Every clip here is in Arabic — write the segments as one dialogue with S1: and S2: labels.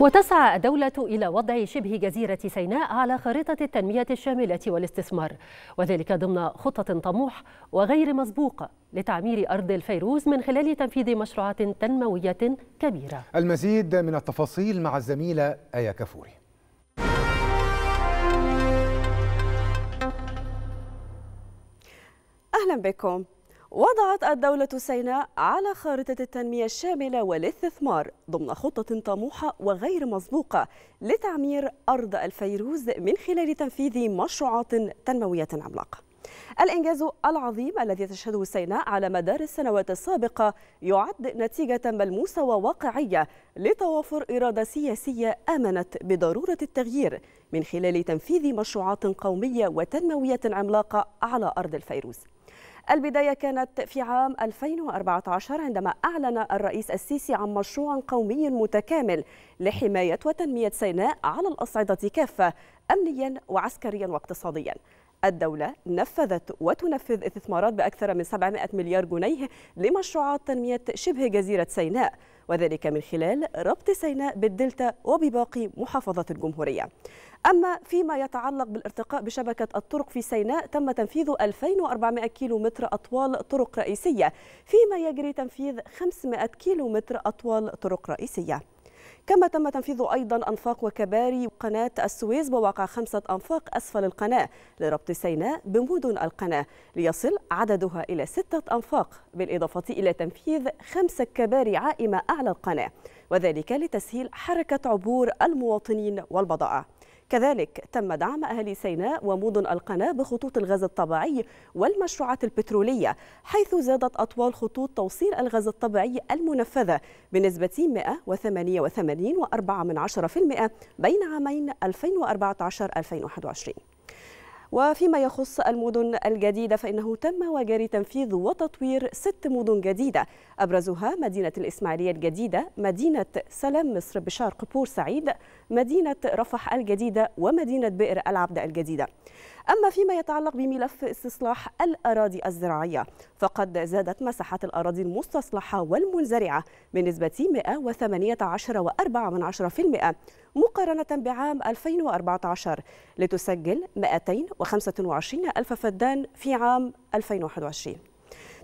S1: وتسعى الدولة إلى وضع شبه جزيرة سيناء على خريطة التنمية الشاملة والاستثمار وذلك ضمن خطة طموح وغير مسبوقة لتعمير أرض الفيروز من خلال تنفيذ مشروعات تنموية كبيرة المزيد من التفاصيل مع الزميلة آية كفوري أهلا بكم وضعت الدولة سيناء على خارطة التنمية الشاملة والاستثمار ضمن خطة طموحة وغير مسبوقة لتعمير أرض الفيروز من خلال تنفيذ مشروعات تنموية عملاقة. الإنجاز العظيم الذي تشهده سيناء على مدار السنوات السابقة يعد نتيجة ملموسة وواقعية لتوافر إرادة سياسية آمنت بضرورة التغيير من خلال تنفيذ مشروعات قومية وتنموية عملاقة على أرض الفيروز. البداية كانت في عام 2014 عندما أعلن الرئيس السيسي عن مشروع قومي متكامل لحماية وتنمية سيناء على الأصعدة كافة أمنيا وعسكريا واقتصاديا الدولة نفذت وتنفذ استثمارات بأكثر من 700 مليار جنيه لمشروعات تنمية شبه جزيرة سيناء وذلك من خلال ربط سيناء بالدلتا وبباقي محافظات الجمهورية أما فيما يتعلق بالارتقاء بشبكة الطرق في سيناء تم تنفيذ 2400 كيلومتر أطوال طرق رئيسية فيما يجري تنفيذ 500 كيلومتر أطوال طرق رئيسية كما تم تنفيذ أيضا أنفاق وكباري قناة السويس بواقع خمسة أنفاق أسفل القناة لربط سيناء بمدن القناة ليصل عددها إلى ستة أنفاق بالإضافة إلى تنفيذ خمسة كباري عائمة أعلى القناة وذلك لتسهيل حركة عبور المواطنين والبضائع كذلك تم دعم أهالي سيناء ومدن القناة بخطوط الغاز الطبيعي والمشروعات البترولية حيث زادت أطوال خطوط توصيل الغاز الطبيعي المنفذة بنسبة 188.4% بين عامين 2014-2021 وفيما يخص المدن الجديدة فإنه تم وجري تنفيذ وتطوير ست مدن جديدة أبرزها مدينة الإسماعيلية الجديدة مدينة سلام مصر بشرق بورسعيد مدينة رفح الجديدة ومدينة بئر العبد الجديدة أما فيما يتعلق بملف استصلاح الأراضي الزراعية فقد زادت مساحة الأراضي المستصلحة والمنزرعة بنسبة 118.4% مقارنة بعام 2014 لتسجل 225 ألف فدان في عام 2021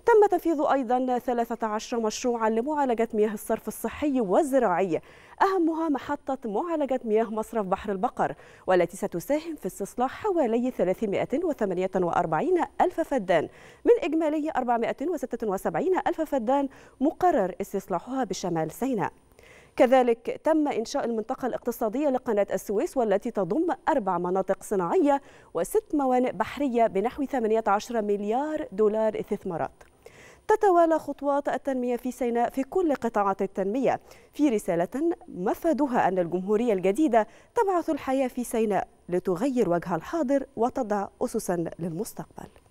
S1: تم تنفيذ أيضا 13 مشروعا لمعالجة مياه الصرف الصحي والزراعي أهمها محطة معالجة مياه مصرف بحر البقر والتي ستساهم في استصلاح حوالي 348 ألف فدان من إجمالي 476 ألف فدان مقرر استصلاحها بشمال سيناء كذلك تم إنشاء المنطقة الاقتصادية لقناة السويس والتي تضم أربع مناطق صناعية وست موانئ بحرية بنحو 18 مليار دولار استثمارات تتوالى خطوات التنمية في سيناء في كل قطاعات التنمية في رسالة مفادها أن الجمهورية الجديدة تبعث الحياة في سيناء لتغير وجه الحاضر وتضع أسسا للمستقبل